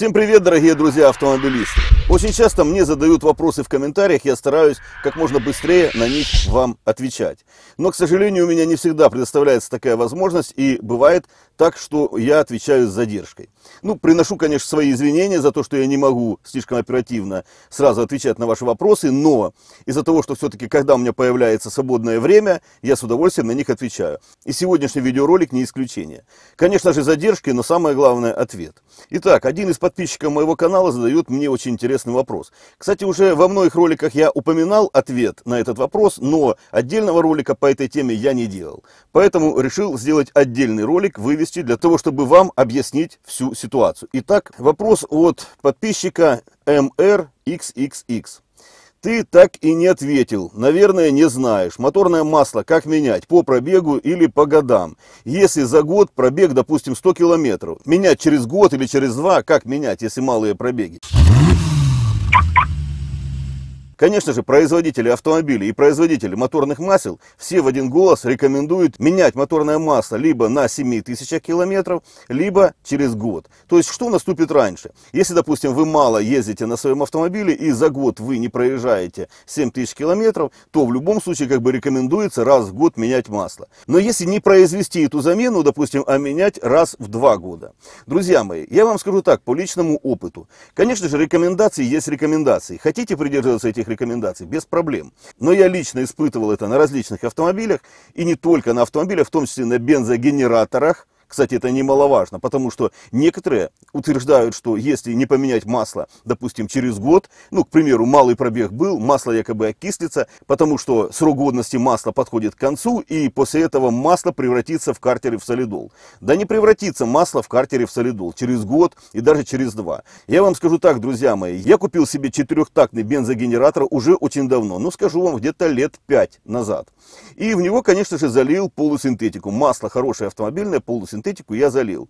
Всем привет, дорогие друзья автомобилисты! Очень часто мне задают вопросы в комментариях, я стараюсь как можно быстрее на них вам отвечать. Но, к сожалению, у меня не всегда предоставляется такая возможность, и бывает так, что я отвечаю с задержкой. Ну, приношу, конечно, свои извинения за то, что я не могу слишком оперативно сразу отвечать на ваши вопросы, но из-за того, что все-таки, когда у меня появляется свободное время, я с удовольствием на них отвечаю. И сегодняшний видеоролик не исключение. Конечно же, задержки, но самое главное – ответ. Итак, один из подписчикам моего канала задают мне очень интересный вопрос. Кстати, уже во многих роликах я упоминал ответ на этот вопрос, но отдельного ролика по этой теме я не делал. Поэтому решил сделать отдельный ролик, вывести для того, чтобы вам объяснить всю ситуацию. Итак, вопрос от подписчика MRXXX. Ты так и не ответил. Наверное, не знаешь. Моторное масло как менять? По пробегу или по годам? Если за год пробег, допустим, 100 километров, менять через год или через два, как менять, если малые пробеги? Конечно же, производители автомобилей и производители моторных масел все в один голос рекомендуют менять моторное масло либо на 7000 километров, либо через год. То есть, что наступит раньше? Если, допустим, вы мало ездите на своем автомобиле и за год вы не проезжаете 7000 километров, то в любом случае как бы рекомендуется раз в год менять масло. Но если не произвести эту замену, допустим, а менять раз в два года. Друзья мои, я вам скажу так, по личному опыту. Конечно же, рекомендации есть рекомендации. Хотите придерживаться этих рекомендаций, без проблем. Но я лично испытывал это на различных автомобилях, и не только на автомобилях, в том числе на бензогенераторах, кстати, это немаловажно, потому что некоторые утверждают, что если не поменять масло, допустим, через год, ну, к примеру, малый пробег был, масло якобы окислится, потому что срок годности масла подходит к концу, и после этого масло превратится в картере в солидол. Да не превратится масло в картере в солидол через год и даже через два. Я вам скажу так, друзья мои, я купил себе четырехтактный бензогенератор уже очень давно, ну, скажу вам, где-то лет пять назад. И в него, конечно же, залил полусинтетику. Масло хорошее автомобильное, полусинтетику синтетику я залил.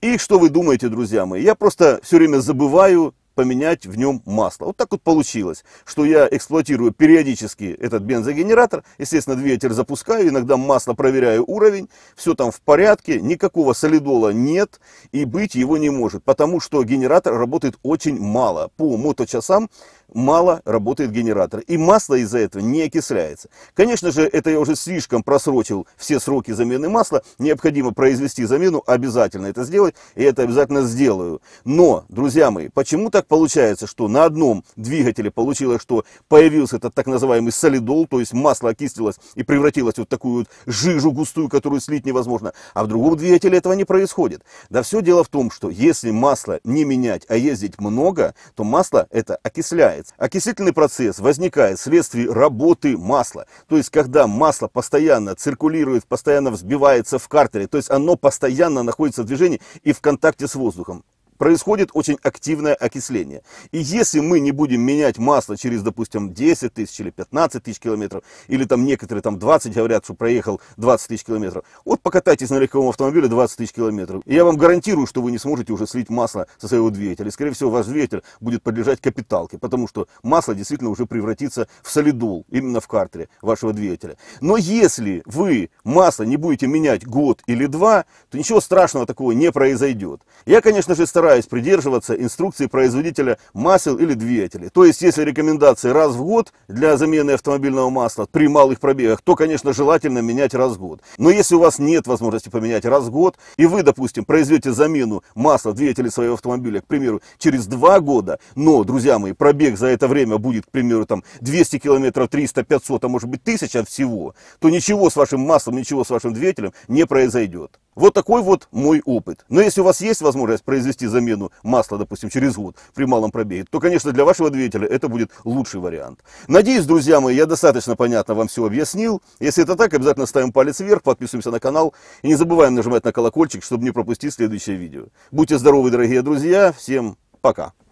И что вы думаете, друзья мои? Я просто все время забываю поменять в нем масло. Вот так вот получилось, что я эксплуатирую периодически этот бензогенератор. Естественно, двигатель запускаю, иногда масло проверяю уровень, все там в порядке, никакого солидола нет и быть его не может, потому что генератор работает очень мало. По моточасам мало работает генератор. И масло из-за этого не окисляется. Конечно же, это я уже слишком просрочил все сроки замены масла. Необходимо произвести замену, обязательно это сделать, и это обязательно сделаю. Но, друзья мои, почему так так получается, что на одном двигателе получилось, что появился этот так называемый солидол, то есть масло окислилось и превратилось вот в такую вот жижу густую, которую слить невозможно. А в другом двигателе этого не происходит. Да все дело в том, что если масло не менять, а ездить много, то масло это окисляется. Окислительный процесс возникает вследствие работы масла. То есть когда масло постоянно циркулирует, постоянно взбивается в картере, то есть оно постоянно находится в движении и в контакте с воздухом происходит очень активное окисление. И если мы не будем менять масло через, допустим, 10 тысяч или 15 тысяч километров, или там некоторые там 20 говорят, что проехал 20 тысяч километров, вот покатайтесь на легковом автомобиле 20 тысяч километров. И я вам гарантирую, что вы не сможете уже слить масло со своего двигателя. скорее всего, ваш двигатель будет подлежать капиталке, потому что масло действительно уже превратится в солидол, именно в картере вашего двигателя. Но если вы масло не будете менять год или два, то ничего страшного такого не произойдет. Я, конечно же, стараюсь стараюсь придерживаться инструкции производителя масел или двигателей. То есть, если рекомендации раз в год для замены автомобильного масла при малых пробегах, то, конечно, желательно менять раз в год. Но если у вас нет возможности поменять раз в год, и вы, допустим, произведете замену масла двигателя своего автомобиля, к примеру, через два года, но, друзья мои, пробег за это время будет, к примеру, там 200 километров, 300, 500, а может быть 1000 всего, то ничего с вашим маслом, ничего с вашим двигателем не произойдет. Вот такой вот мой опыт. Но если у вас есть возможность произвести замену масла, допустим, через год при малом пробеге, то, конечно, для вашего двигателя это будет лучший вариант. Надеюсь, друзья мои, я достаточно понятно вам все объяснил. Если это так, обязательно ставим палец вверх, подписываемся на канал и не забываем нажимать на колокольчик, чтобы не пропустить следующее видео. Будьте здоровы, дорогие друзья. Всем пока.